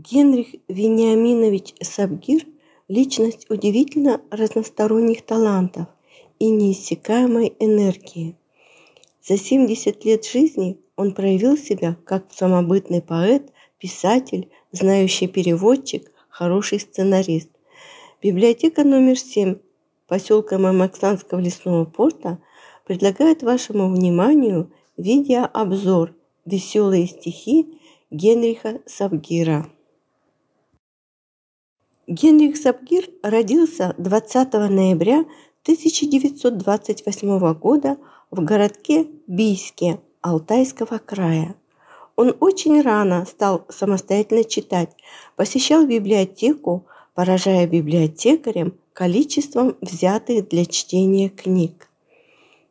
Генрих Вениаминович Сабгир – личность удивительно разносторонних талантов и неиссякаемой энергии. За 70 лет жизни он проявил себя как самобытный поэт, писатель, знающий переводчик, хороший сценарист. Библиотека номер 7 поселка Мамаксанского лесного порта предлагает вашему вниманию видеообзор «Веселые стихи» Генриха Сабгира. Генрих Сапгир родился 20 ноября 1928 года в городке Бийске Алтайского края. Он очень рано стал самостоятельно читать, посещал библиотеку, поражая библиотекарем количеством взятых для чтения книг.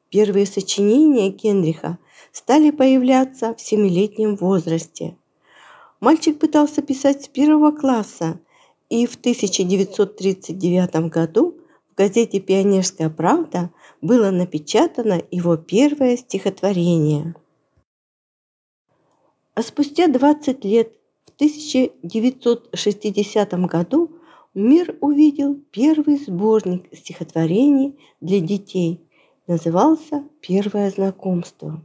Первые сочинения Генриха стали появляться в семилетнем возрасте. Мальчик пытался писать с первого класса, и в 1939 году в газете «Пионерская правда» было напечатано его первое стихотворение. А спустя 20 лет, в 1960 году, мир увидел первый сборник стихотворений для детей. Назывался «Первое знакомство».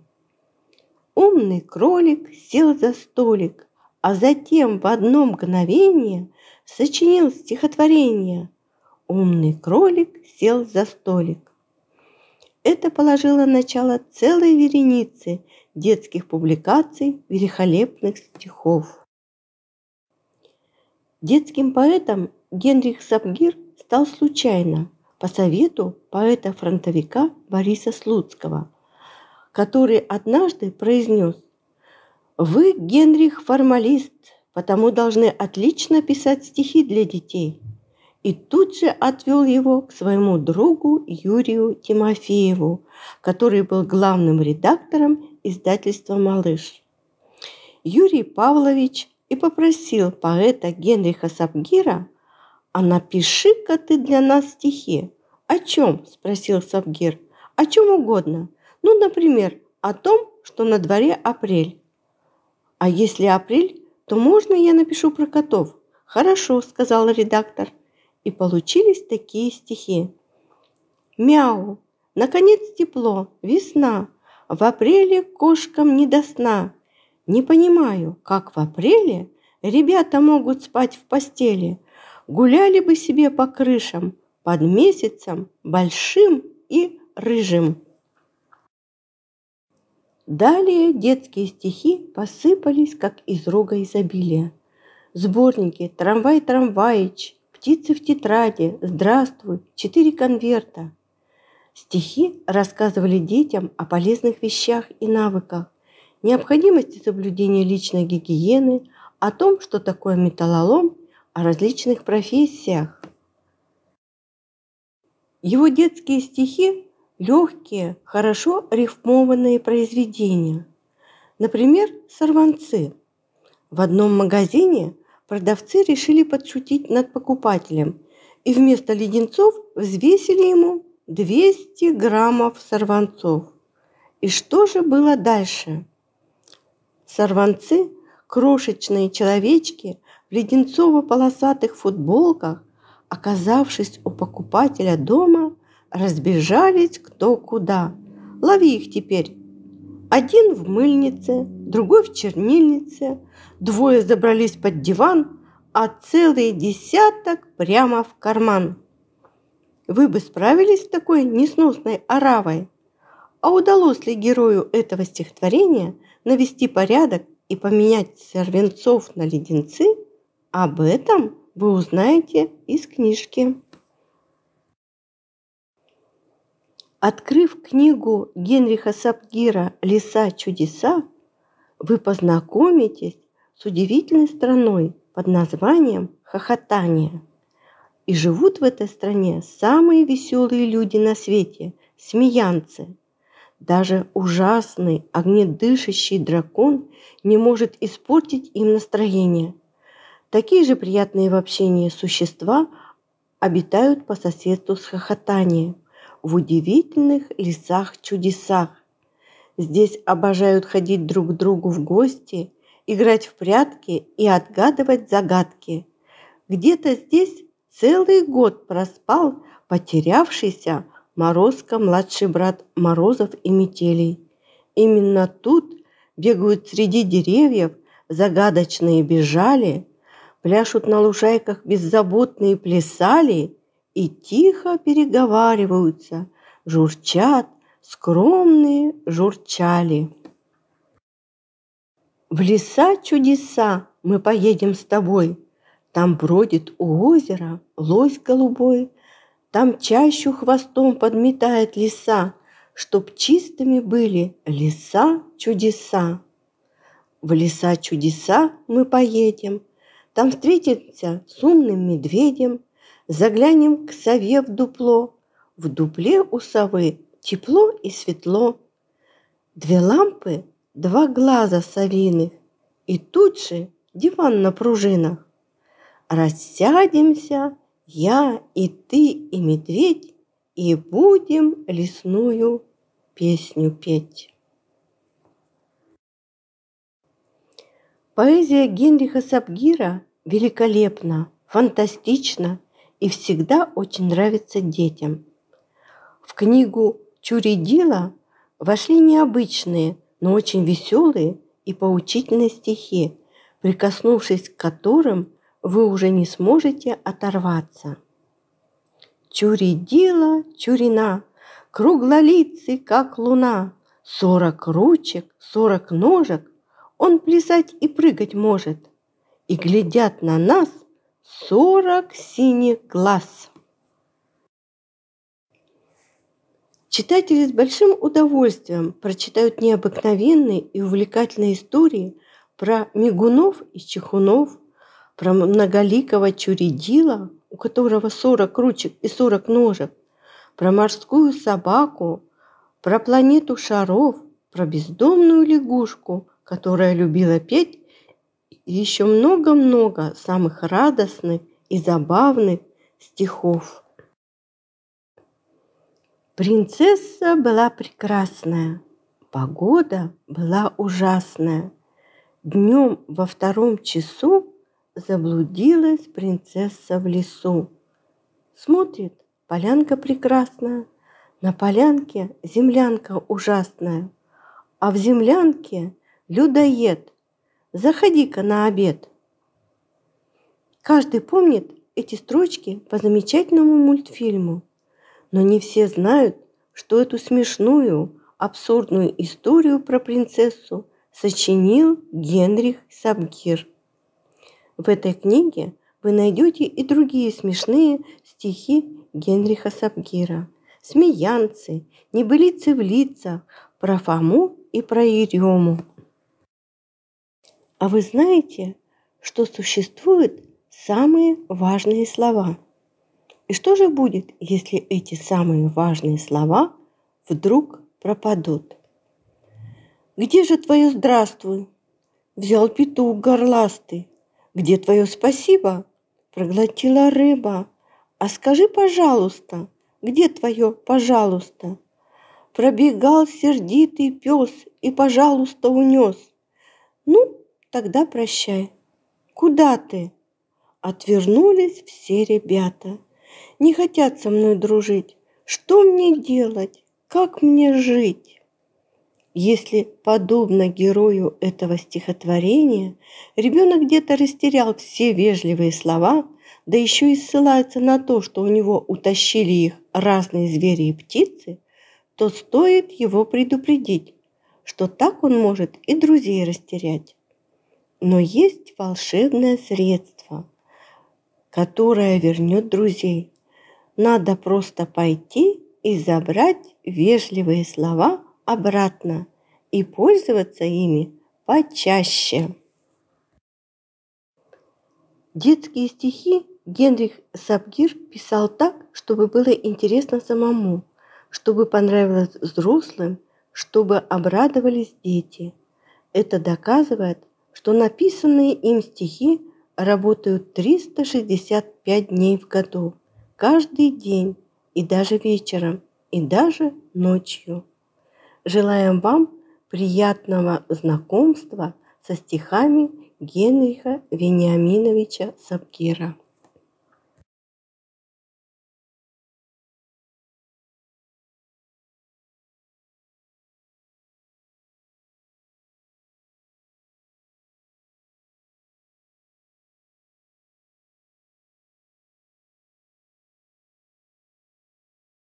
Умный кролик сел за столик, а затем в одно мгновение – сочинил стихотворение «Умный кролик сел за столик». Это положило начало целой веренице детских публикаций великолепных стихов. Детским поэтом Генрих Сабгир стал случайно по совету поэта-фронтовика Бориса Слуцкого, который однажды произнес «Вы, Генрих, формалист, потому должны отлично писать стихи для детей. И тут же отвел его к своему другу Юрию Тимофееву, который был главным редактором издательства «Малыш». Юрий Павлович и попросил поэта Генриха Сабгира «А напиши-ка ты для нас стихи». «О чем?» – спросил Сабгир. «О чем угодно. Ну, например, о том, что на дворе апрель». «А если апрель, то можно я напишу про котов? Хорошо, сказал редактор. И получились такие стихи. Мяу, наконец тепло, весна, в апреле кошкам не до сна. Не понимаю, как в апреле ребята могут спать в постели. Гуляли бы себе по крышам, под месяцем большим и рыжим. Далее детские стихи посыпались, как из рога изобилия. Сборники «Трамвай, трамваич», «Птицы в тетради», «Здравствуй», «Четыре конверта». Стихи рассказывали детям о полезных вещах и навыках, необходимости соблюдения личной гигиены, о том, что такое металлолом, о различных профессиях. Его детские стихи легкие, хорошо рифмованные произведения. Например, «Сорванцы». В одном магазине продавцы решили подшутить над покупателем и вместо леденцов взвесили ему 200 граммов сорванцов. И что же было дальше? Сорванцы, крошечные человечки в леденцово-полосатых футболках, оказавшись у покупателя дома, Разбежались кто куда. Лови их теперь. Один в мыльнице, другой в чернильнице, двое забрались под диван, а целый десяток прямо в карман. Вы бы справились с такой несносной оравой? А удалось ли герою этого стихотворения навести порядок и поменять сорвенцов на леденцы? Об этом вы узнаете из книжки. Открыв книгу Генриха Сапгира «Леса чудеса», вы познакомитесь с удивительной страной под названием Хохотание. И живут в этой стране самые веселые люди на свете – смеянцы. Даже ужасный огнедышащий дракон не может испортить им настроение. Такие же приятные в общении существа обитают по соседству с хохотанием – в удивительных лесах-чудесах. Здесь обожают ходить друг к другу в гости, играть в прятки и отгадывать загадки. Где-то здесь целый год проспал потерявшийся Морозко младший брат Морозов и Метелей. Именно тут бегают среди деревьев, загадочные бежали, пляшут на лужайках беззаботные плясали – и тихо переговариваются, журчат, скромные журчали. В леса чудеса мы поедем с тобой. Там бродит у озера лось голубой, Там чащу хвостом подметает леса, Чтоб чистыми были леса чудеса. В леса чудеса мы поедем, Там встретимся с умным медведем, Заглянем к сове в дупло, В дупле у совы тепло и светло. Две лампы, два глаза совиных, И тут же диван на пружинах. Рассядемся, я и ты, и медведь, И будем лесную песню петь. Поэзия Генриха Сабгира великолепна, фантастична – и всегда очень нравится детям. В книгу «Чуридила» вошли необычные, но очень веселые и поучительные стихи, прикоснувшись к которым вы уже не сможете оторваться. Чуридила, чурина, круглолицый, как луна, Сорок ручек, сорок ножек, он плясать и прыгать может. И глядят на нас сорок синих глаз. Читатели с большим удовольствием прочитают необыкновенные и увлекательные истории про мигунов и чехунов, про многоликого чуридила, у которого 40 ручек и 40 ножек, про морскую собаку, про планету шаров, про бездомную лягушку, которая любила петь еще много-много самых радостных и забавных стихов. Принцесса была прекрасная, погода была ужасная. Днем во втором часу заблудилась принцесса в лесу. Смотрит, полянка прекрасная, на полянке землянка ужасная, а в землянке людоед Заходи-ка на обед. Каждый помнит эти строчки по замечательному мультфильму, но не все знают, что эту смешную, абсурдную историю про принцессу сочинил Генрих Сабгир. В этой книге вы найдете и другие смешные стихи Генриха Сабгира. Смеянцы, небылицы в лицах, про Фому и про Ерему. А вы знаете, что существуют самые важные слова? И что же будет, если эти самые важные слова вдруг пропадут? Где же твое «здравствуй»? Взял петух горластый. Где твое «спасибо»? Проглотила рыба. А скажи, пожалуйста, где твое «пожалуйста»? Пробегал сердитый пес и, пожалуйста, унес. Ну, тогда прощай. Куда ты? Отвернулись все ребята. Не хотят со мной дружить. Что мне делать? Как мне жить? Если, подобно герою этого стихотворения, ребенок где-то растерял все вежливые слова, да еще и ссылается на то, что у него утащили их разные звери и птицы, то стоит его предупредить, что так он может и друзей растерять. Но есть волшебное средство, которое вернет друзей. Надо просто пойти и забрать вежливые слова обратно и пользоваться ими почаще. Детские стихи Генрих Сабгир писал так, чтобы было интересно самому, чтобы понравилось взрослым, чтобы обрадовались дети. Это доказывает, что написанные им стихи работают 365 дней в году, каждый день и даже вечером, и даже ночью. Желаем вам приятного знакомства со стихами Генриха Вениаминовича Сапкира.